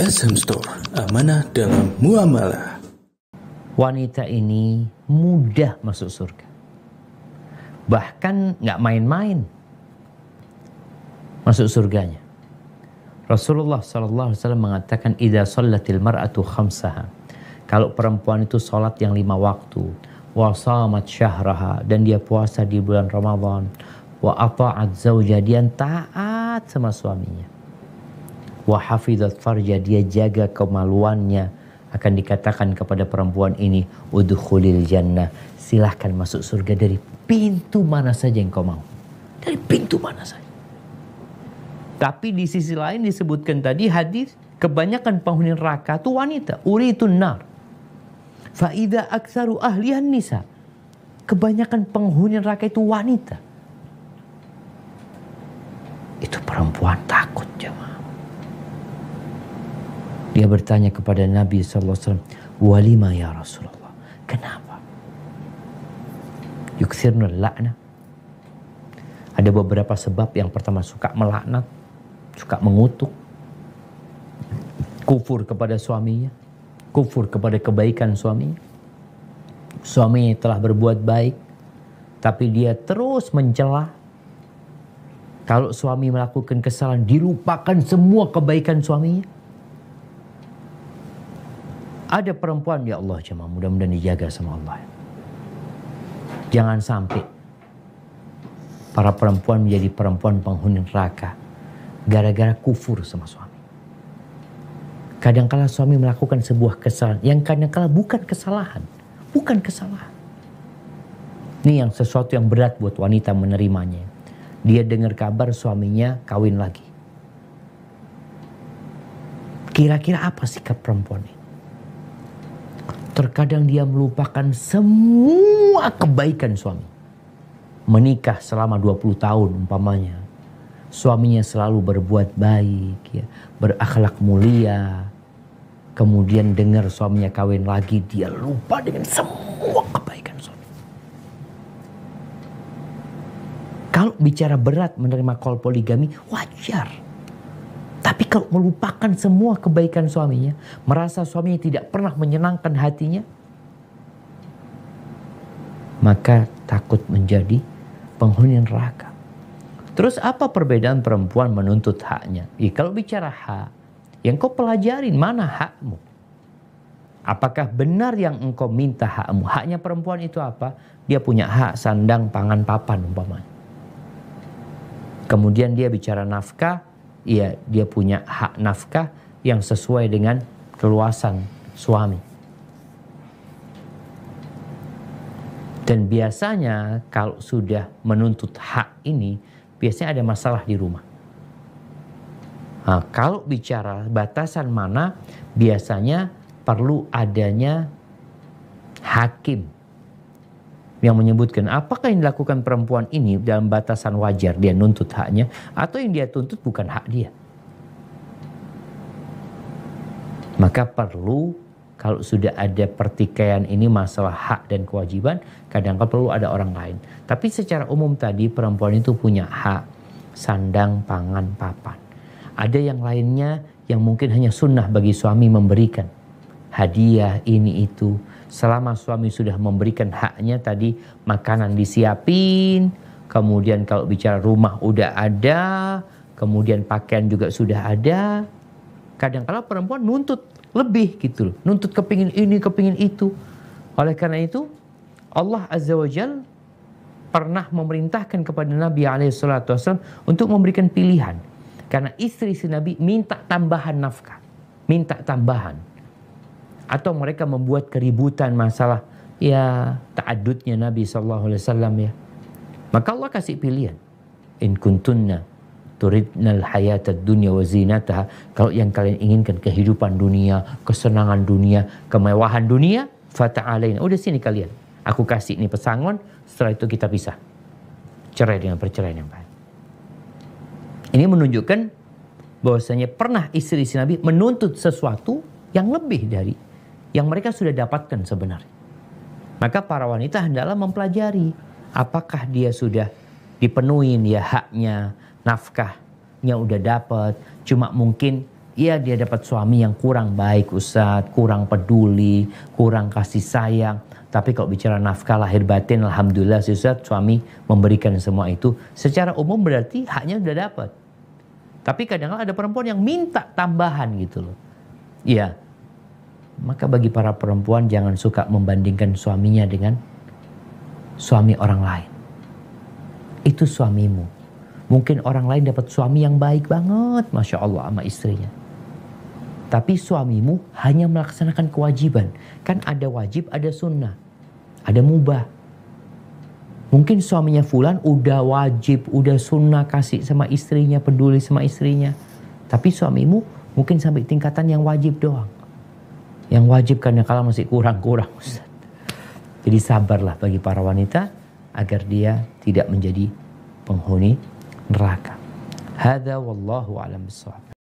SM Store, amanah dalam muamalah. Wanita ini mudah masuk surga. Bahkan nggak main-main masuk surganya. Rasulullah SAW mengatakan, Ida salatil mar'atu khamsaha. Kalau perempuan itu sholat yang lima waktu, salamat syahraha, dan dia puasa di bulan Ramadan, wa ata'at zawja, dia taat sama suaminya wa hafizat farja dia jaga kemaluannya akan dikatakan kepada perempuan ini udkhulil jannah silahkan masuk surga dari pintu mana saja yang kau mau dari pintu mana saja tapi di sisi lain disebutkan tadi hadis kebanyakan penghuni neraka itu wanita uritun nar faida aksaru ahlian nisa kebanyakan penghuni neraka itu wanita itu perempuan takut jemaah dia bertanya kepada Nabi SAW, Walima ya Rasulullah, kenapa? Yukthirna lakna. Ada beberapa sebab yang pertama suka melaknat, suka mengutuk, kufur kepada suaminya, kufur kepada kebaikan suaminya. Suaminya telah berbuat baik, tapi dia terus mencela. Kalau suami melakukan kesalahan, dilupakan semua kebaikan suaminya ada perempuan ya Allah cuma mudah-mudahan dijaga sama Allah. Jangan sampai para perempuan menjadi perempuan penghuni neraka gara-gara kufur sama suami. Kadangkala suami melakukan sebuah kesalahan yang kadangkala bukan kesalahan, bukan kesalahan. Ini yang sesuatu yang berat buat wanita menerimanya. Dia dengar kabar suaminya kawin lagi. Kira-kira apa sikap perempuan ini? Terkadang dia melupakan semua kebaikan suami. Menikah selama 20 tahun umpamanya. Suaminya selalu berbuat baik, ya, berakhlak mulia. Kemudian dengar suaminya kawin lagi, dia lupa dengan semua kebaikan suami. Kalau bicara berat menerima kol poligami, wajar tapi kalau melupakan semua kebaikan suaminya, merasa suaminya tidak pernah menyenangkan hatinya, maka takut menjadi penghuni neraka. Terus apa perbedaan perempuan menuntut haknya? Ya, kalau bicara hak, yang kau pelajarin mana hakmu? Apakah benar yang engkau minta hakmu? Haknya perempuan itu apa? Dia punya hak sandang, pangan, papan umpamanya. Kemudian dia bicara nafkah, ya dia punya hak nafkah yang sesuai dengan keluasan suami. Dan biasanya kalau sudah menuntut hak ini, biasanya ada masalah di rumah. Nah, kalau bicara batasan mana, biasanya perlu adanya hakim yang menyebutkan apakah yang dilakukan perempuan ini dalam batasan wajar dia nuntut haknya atau yang dia tuntut bukan hak dia. Maka perlu kalau sudah ada pertikaian ini masalah hak dan kewajiban, kadang kadang perlu ada orang lain. Tapi secara umum tadi perempuan itu punya hak sandang, pangan, papan. Ada yang lainnya yang mungkin hanya sunnah bagi suami memberikan hadiah ini itu selama suami sudah memberikan haknya tadi makanan disiapin, kemudian kalau bicara rumah udah ada, kemudian pakaian juga sudah ada. Kadang kala perempuan nuntut lebih gitu loh, nuntut kepingin ini, kepingin itu. Oleh karena itu, Allah Azza wajal pernah memerintahkan kepada Nabi wasallam untuk memberikan pilihan. Karena istri si Nabi minta tambahan nafkah, minta tambahan atau mereka membuat keributan masalah ya ta'addudnya Nabi sallallahu alaihi wasallam ya. Maka Allah kasih pilihan. In kuntunna turidnal hayatad dunya wa zinataha. Kalau yang kalian inginkan kehidupan dunia, kesenangan dunia, kemewahan dunia, fata'alain. Udah sini kalian. Aku kasih ini pesangon, setelah itu kita pisah. Cerai dengan perceraian yang baik. Ini menunjukkan bahwasanya pernah istri-istri Nabi menuntut sesuatu yang lebih dari yang mereka sudah dapatkan sebenarnya. Maka para wanita hendaklah mempelajari apakah dia sudah dipenuhi ya haknya, nafkahnya udah dapat, cuma mungkin ya dia dapat suami yang kurang baik Ustaz, kurang peduli, kurang kasih sayang. Tapi kalau bicara nafkah lahir batin Alhamdulillah si Ustaz suami memberikan semua itu. Secara umum berarti haknya sudah dapat. Tapi kadang-kadang ada perempuan yang minta tambahan gitu loh. Iya, maka bagi para perempuan jangan suka membandingkan suaminya dengan suami orang lain. Itu suamimu. Mungkin orang lain dapat suami yang baik banget, masya Allah, sama istrinya. Tapi suamimu hanya melaksanakan kewajiban. Kan ada wajib, ada sunnah, ada mubah. Mungkin suaminya Fulan udah wajib, udah sunnah kasih sama istrinya, peduli sama istrinya. Tapi suamimu mungkin sampai tingkatan yang wajib doang. Yang wajib karena kalau masih kurang-kurang Ustaz. Jadi sabarlah bagi para wanita agar dia tidak menjadi penghuni neraka. Hada wallahu alam bisawab.